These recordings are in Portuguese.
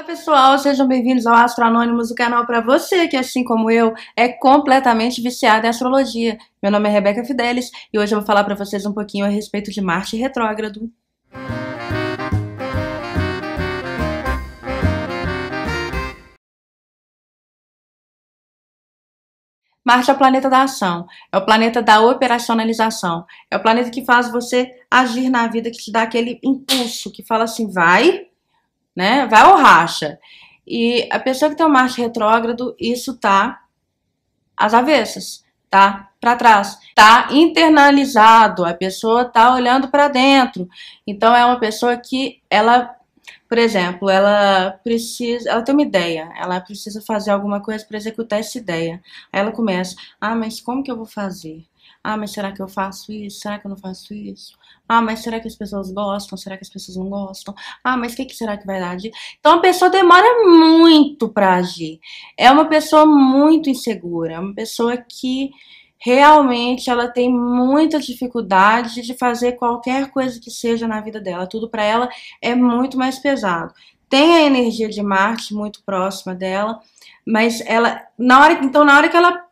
Olá pessoal, sejam bem-vindos ao Astro Anônimos, o canal para você que, assim como eu, é completamente viciado em astrologia. Meu nome é Rebeca Fidelis e hoje eu vou falar para vocês um pouquinho a respeito de Marte retrógrado. Marte é o planeta da ação, é o planeta da operacionalização, é o planeta que faz você agir na vida, que te dá aquele impulso, que fala assim, vai, né? Vai ou racha. E a pessoa que tem o Marte retrógrado, isso tá às avessas, tá? Para trás, tá internalizado, a pessoa tá olhando para dentro. Então é uma pessoa que ela, por exemplo, ela precisa, ela tem uma ideia, ela precisa fazer alguma coisa para executar essa ideia. Aí ela começa: "Ah, mas como que eu vou fazer?" Ah, mas será que eu faço isso? Será que eu não faço isso? Ah, mas será que as pessoas gostam? Será que as pessoas não gostam? Ah, mas o que, que, será que vai dar de. Então a pessoa demora muito para agir. É uma pessoa muito insegura, é uma pessoa que realmente ela tem muita dificuldade de fazer qualquer coisa que seja na vida dela. Tudo para ela é muito mais pesado. Tem a energia de Marte muito próxima dela, mas ela na hora, então na hora que ela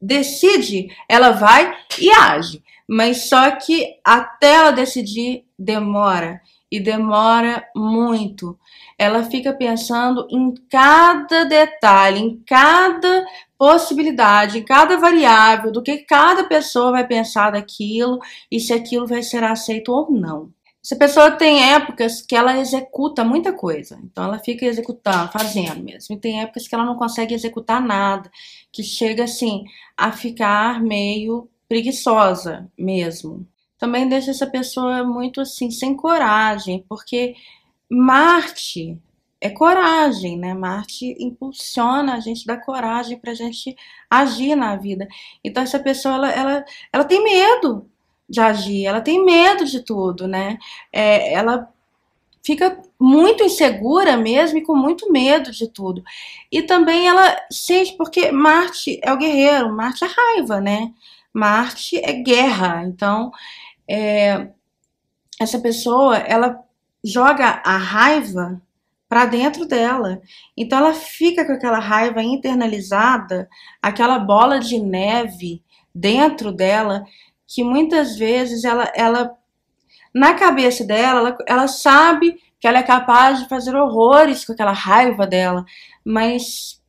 decide, ela vai e age. Mas só que até ela decidir, demora. E demora muito. Ela fica pensando em cada detalhe, em cada possibilidade, em cada variável, do que cada pessoa vai pensar daquilo e se aquilo vai ser aceito ou não. Essa pessoa tem épocas que ela executa muita coisa, então ela fica executando, fazendo mesmo. E tem épocas que ela não consegue executar nada, que chega assim a ficar meio preguiçosa mesmo. Também deixa essa pessoa muito assim sem coragem, porque Marte é coragem, né? Marte impulsiona a gente, dá coragem para a gente agir na vida. Então essa pessoa ela, ela, ela tem medo de agir, ela tem medo de tudo, né? É, ela fica muito insegura mesmo e com muito medo de tudo. E também ela sente, porque Marte é o guerreiro, Marte é raiva, né? Marte é guerra. Então, é, essa pessoa, ela joga a raiva para dentro dela. Então ela fica com aquela raiva internalizada, aquela bola de neve dentro dela que muitas vezes ela, ela na cabeça dela, ela, ela sabe que ela é capaz de fazer horrores com aquela raiva dela, mas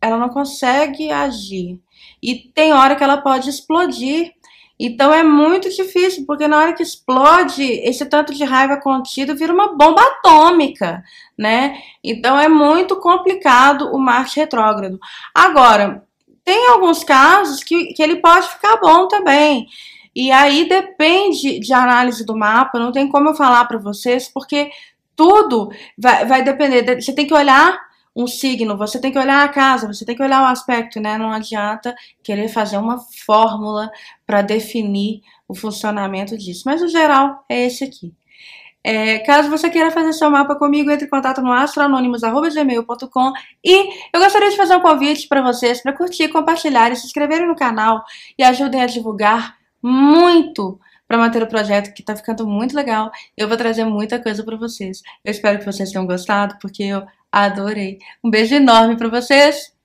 ela não consegue agir. E tem hora que ela pode explodir. Então é muito difícil, porque na hora que explode, esse tanto de raiva contido vira uma bomba atômica, né? Então é muito complicado o Marte retrógrado. Agora, tem alguns casos que, que ele pode ficar bom também. E aí depende de análise do mapa, não tem como eu falar para vocês, porque tudo vai, vai depender. Você tem que olhar um signo, você tem que olhar a casa, você tem que olhar o aspecto, né? Não adianta querer fazer uma fórmula para definir o funcionamento disso. Mas o geral é esse aqui. É, caso você queira fazer seu mapa comigo, entre em contato no astroanônimos.com. e eu gostaria de fazer um convite para vocês para curtir, compartilhar e se inscreverem no canal e ajudem a divulgar muito para manter o projeto que está ficando muito legal. Eu vou trazer muita coisa para vocês. Eu espero que vocês tenham gostado, porque eu adorei. Um beijo enorme para vocês.